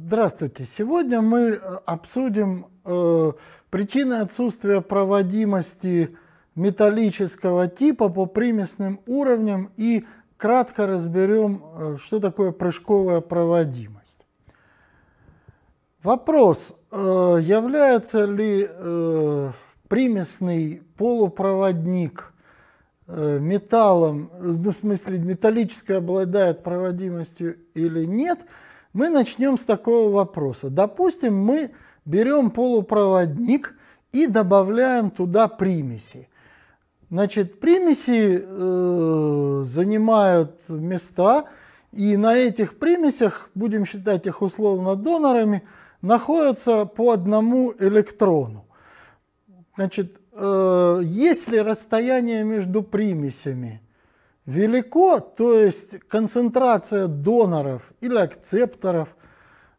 Здравствуйте. Сегодня мы э, обсудим э, причины отсутствия проводимости металлического типа по примесным уровням и кратко разберем, э, что такое прыжковая проводимость. Вопрос, э, является ли э, примесный полупроводник э, металлом, ну, в смысле металлической обладает проводимостью или нет – мы начнем с такого вопроса. Допустим, мы берем полупроводник и добавляем туда примеси. Значит, примеси э, занимают места, и на этих примесях, будем считать их условно донорами, находятся по одному электрону. Значит, э, если расстояние между примесями – велико, то есть концентрация доноров или акцепторов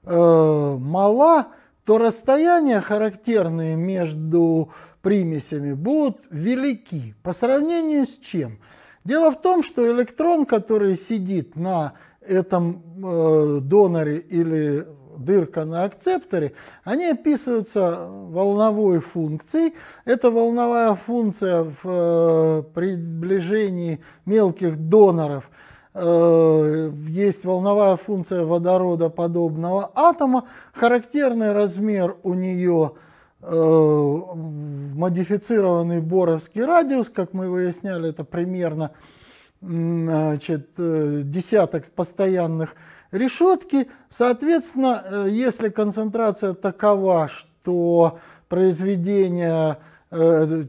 э, мала, то расстояния, характерные между примесями, будут велики. По сравнению с чем? Дело в том, что электрон, который сидит на этом э, доноре или дырка на акцепторе, они описываются волновой функцией. Эта волновая функция в э, приближении мелких доноров э, есть волновая функция водорода подобного атома. Характерный размер у нее э, модифицированный боровский радиус, как мы выясняли, это примерно значит, десяток постоянных решетки. Соответственно, э, если концентрация такова, что произведение э,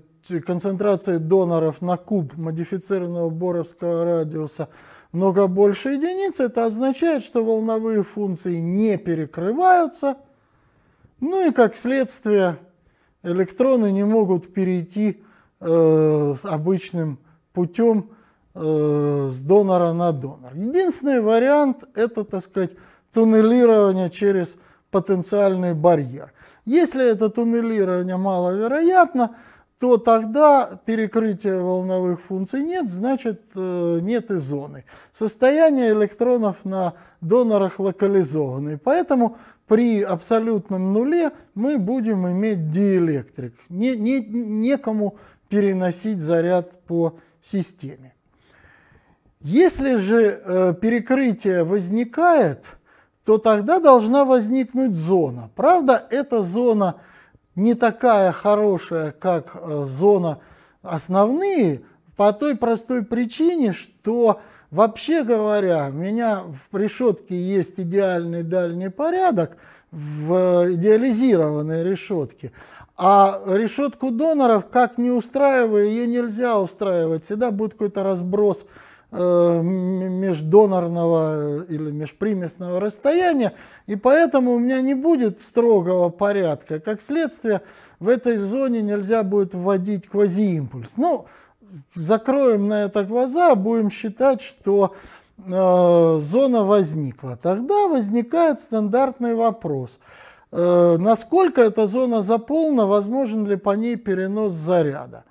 концентрации доноров на куб модифицированного боровского радиуса много больше единицы, это означает, что волновые функции не перекрываются, ну и как следствие электроны не могут перейти э, с обычным путем Э, с донора на донор. Единственный вариант – это, так сказать, туннелирование через потенциальный барьер. Если это туннелирование маловероятно, то тогда перекрытия волновых функций нет, значит э, нет и зоны. Состояние электронов на донорах локализованы, поэтому при абсолютном нуле мы будем иметь диэлектрик, не, не, некому переносить заряд по системе. Если же э, перекрытие возникает, то тогда должна возникнуть зона. Правда, эта зона не такая хорошая, как э, зона основные, по той простой причине, что вообще говоря, у меня в решетке есть идеальный дальний порядок, в э, идеализированной решетке. А решетку доноров, как не устраивая, ее нельзя устраивать. Всегда будет какой-то разброс Э, междонорного э, или межпримесного расстояния, и поэтому у меня не будет строгого порядка. Как следствие, в этой зоне нельзя будет вводить квазиимпульс. Ну, закроем на это глаза, будем считать, что э, зона возникла. Тогда возникает стандартный вопрос. Э, насколько эта зона заполнена, возможен ли по ней перенос заряда?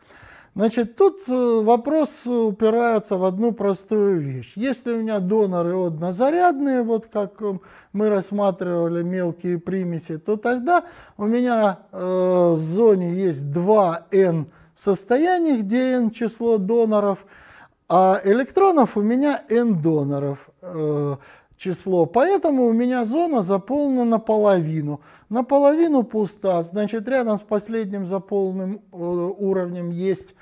Значит, тут э, вопрос упирается в одну простую вещь. Если у меня доноры однозарядные, вот как э, мы рассматривали мелкие примеси, то тогда у меня э, в зоне есть 2n состояний, где n число доноров, а электронов у меня n доноров число. Поэтому у меня зона заполнена наполовину. Наполовину пуста, значит рядом с последним заполненным э, уровнем есть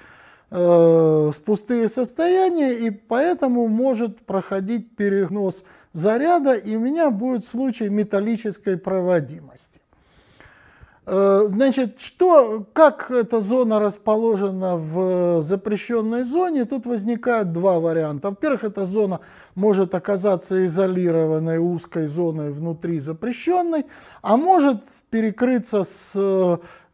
э, пустые состояния, и поэтому может проходить перенос заряда, и у меня будет случай металлической проводимости. Э, значит, что, как эта зона расположена в э, запрещенной зоне, тут возникают два варианта. Во-первых, эта зона может оказаться изолированной узкой зоной внутри запрещенной, а может перекрыться с,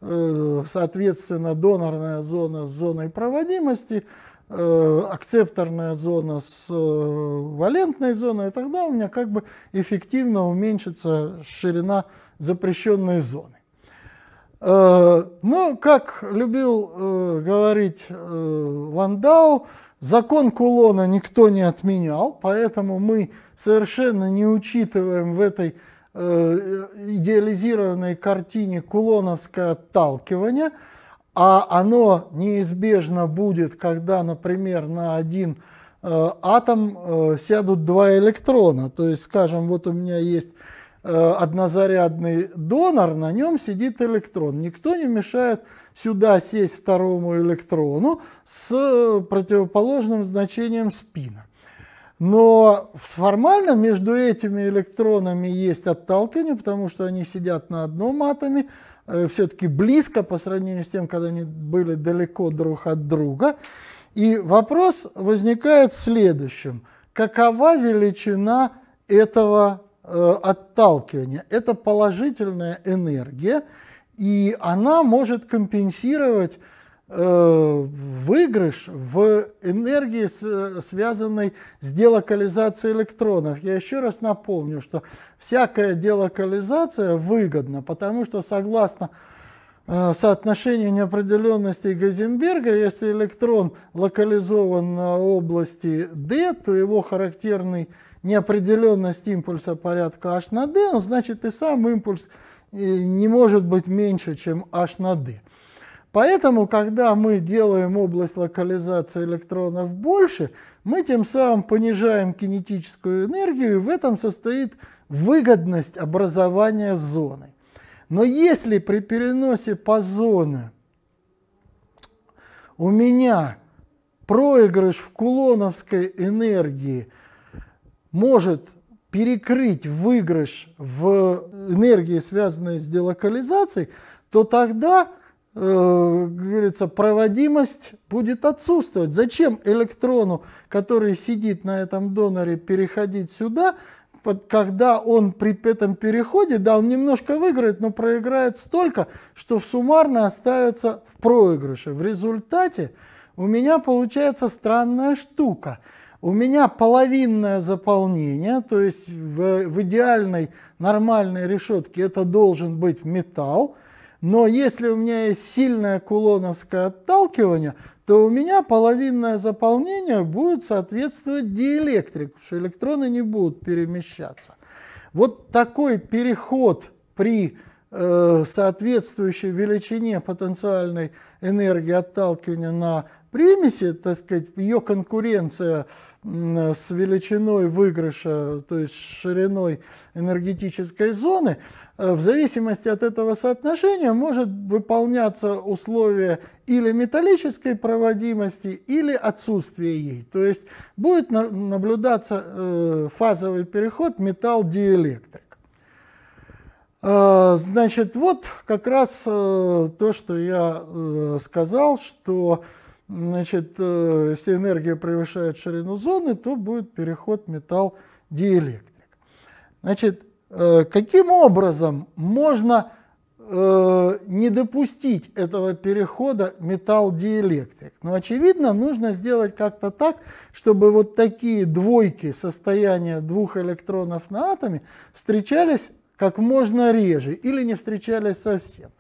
э, соответственно, донорная зона с зоной проводимости, акцепторная зона с валентной зоной, и тогда у меня как бы эффективно уменьшится ширина запрещенной зоны. Э, Но, ну, как любил э, говорить Ландау, э, закон Кулона никто не отменял, поэтому мы совершенно не учитываем в этой идеализированной картине кулоновское отталкивание, а оно неизбежно будет, когда, например, на один атом сядут два электрона. То есть, скажем, вот у меня есть Э, однозарядный донор, на нем сидит электрон. Никто не мешает сюда сесть второму электрону с э, противоположным значением спина. Но формально между этими электронами есть отталкивание, потому что они сидят на одном атоме, э, все-таки близко по сравнению с тем, когда они были далеко друг от друга. И вопрос возникает следующим: Какова величина этого Э, отталкивания. Это положительная энергия, и она может компенсировать э, выигрыш в энергии, связанной с делокализацией электронов. Я еще раз напомню, что всякая делокализация выгодна, потому что согласно Э, соотношение неопределенностей Газенберга, если электрон локализован на области D, то его характерный неопределенность импульса порядка h на d, ну, значит и сам импульс э, не может быть меньше, чем h на d. Поэтому, когда мы делаем область локализации электронов больше, мы тем самым понижаем кинетическую энергию, и в этом состоит выгодность образования зоны. Но если при переносе позона у меня проигрыш в кулоновской энергии может перекрыть выигрыш в энергии, связанной с делокализацией, то тогда, э, говорится, проводимость будет отсутствовать. Зачем электрону, который сидит на этом доноре, переходить сюда, когда он при этом переходе, да, он немножко выиграет, но проиграет столько, что в суммарно оставится в проигрыше. В результате у меня получается странная штука. У меня половинное заполнение, то есть в, в идеальной нормальной решетке это должен быть металл, но если у меня есть сильное кулоновское отталкивание, то у меня половинное заполнение будет соответствовать диэлектрику, что электроны не будут перемещаться. Вот такой переход при э, соответствующей величине потенциальной энергии отталкивания на примеси, так сказать, ее конкуренция с величиной выигрыша, то есть шириной энергетической зоны, э, в зависимости от этого соотношения может выполняться условие или металлической проводимости, или отсутствия ей. То есть будет наблюдаться э, фазовый переход металл-диэлектрик. А, значит, вот как раз э, то, что я сказал, что значит, э, если энергия превышает ширину зоны, то будет переход металл-диэлектрик. Значит, э, каким образом можно э, не допустить этого перехода металл-диэлектрик? Ну, очевидно, нужно сделать как-то так, чтобы вот такие двойки состояния двух электронов на атоме встречались как можно реже или не встречались совсем.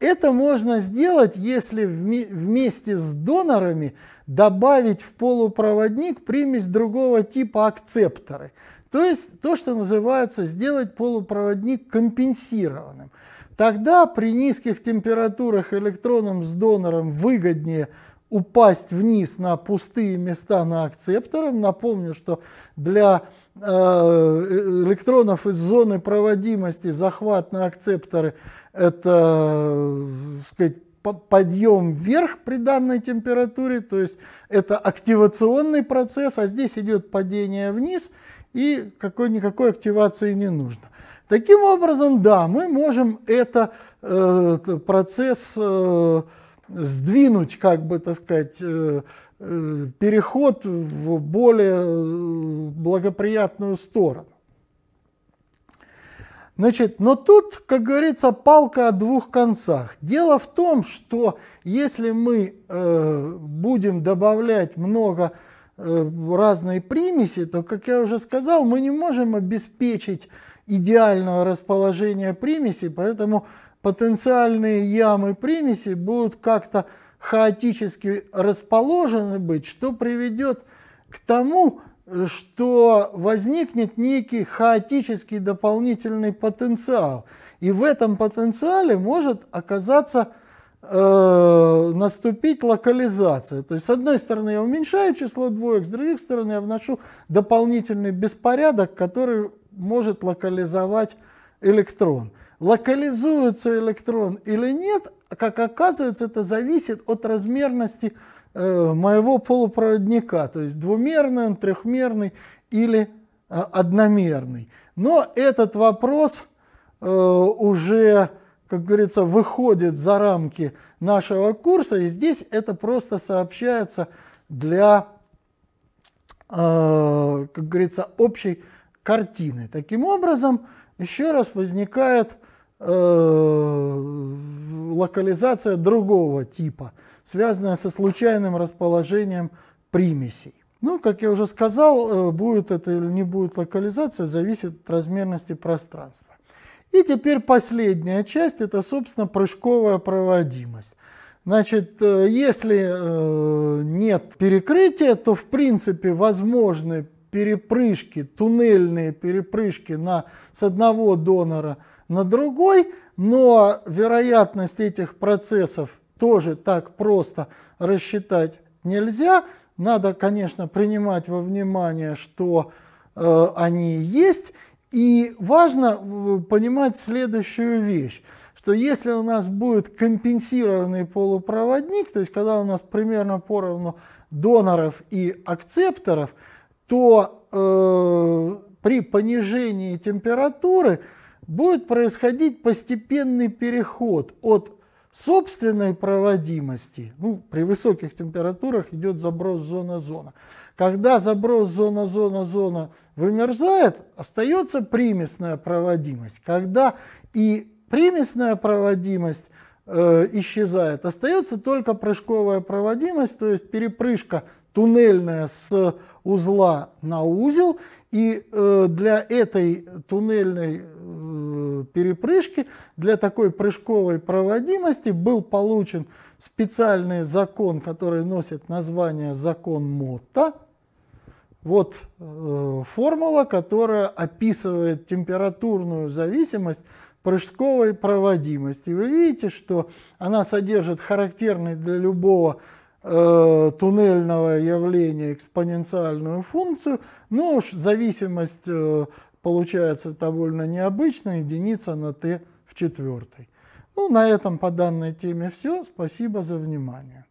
Это можно сделать, если вместе с донорами добавить в полупроводник примесь другого типа акцепторы. То есть то, что называется сделать полупроводник компенсированным. Тогда при низких температурах электронам с донором выгоднее упасть вниз на пустые места на акцептором. Напомню, что для э, электронов из зоны проводимости захват на акцепторы – это э, сказать, подъем вверх при данной температуре, то есть это активационный процесс, а здесь идет падение вниз, и какой-никакой активации не нужно. Таким образом, да, мы можем это, э, процесс э, сдвинуть, как бы, так сказать, э, э, переход в более э, благоприятную сторону. Значит, но тут, как говорится, палка о двух концах. Дело в том, что если мы будем добавлять много э, разной примеси, то, как я уже сказал, мы не можем обеспечить идеального расположения примеси, поэтому потенциальные ямы примеси будут как-то хаотически расположены быть, что приведет к тому, что возникнет некий хаотический дополнительный потенциал. И в этом потенциале может оказаться э, наступить локализация. То есть, с одной стороны, я уменьшаю число двоек, с другой стороны, я вношу дополнительный беспорядок, который может локализовать электрон локализуется электрон или нет, а как оказывается, это зависит от размерности э, моего полупроводника, то есть двумерный он, трехмерный или э, одномерный. Но этот вопрос э, уже, как говорится, выходит за рамки нашего курса, и здесь это просто сообщается для, как говорится, общей картины. Таким образом, еще раз возникает э, локализация другого типа, связанная со случайным расположением примесей. Ну, как я уже сказал, э, будет это или не будет локализация, зависит от размерности пространства. И теперь последняя часть – это, собственно, прыжковая проводимость. Значит, э, если нет перекрытия, то, в принципе, возможны перепрыжки, туннельные перепрыжки на, с одного донора на другой, но вероятность этих процессов тоже так просто рассчитать нельзя. Надо, конечно, принимать во внимание, что э, они есть. И важно э, понимать следующую вещь, что если у нас будет компенсированный полупроводник, то есть когда у нас примерно поровну доноров и акцепторов – то э, при понижении температуры будет происходить постепенный переход от собственной проводимости, ну, при высоких температурах идет заброс зона-зона. Когда заброс зона-зона-зона вымерзает, остается примесная проводимость. Когда и примесная проводимость э, исчезает, остается только прыжковая проводимость, то есть перепрыжка туннельная с узла на узел, и э, для этой туннельной э, перепрыжки, для такой прыжковой проводимости был получен специальный закон, который носит название закон Мотта. Вот э, формула, которая описывает температурную зависимость прыжковой проводимости. Вы видите, что она содержит характерный для любого Э, туннельного явления экспоненциальную функцию, ну уж зависимость э, получается довольно необычная, единица на t в четвертой. Ну, на этом по данной теме все. Спасибо за внимание.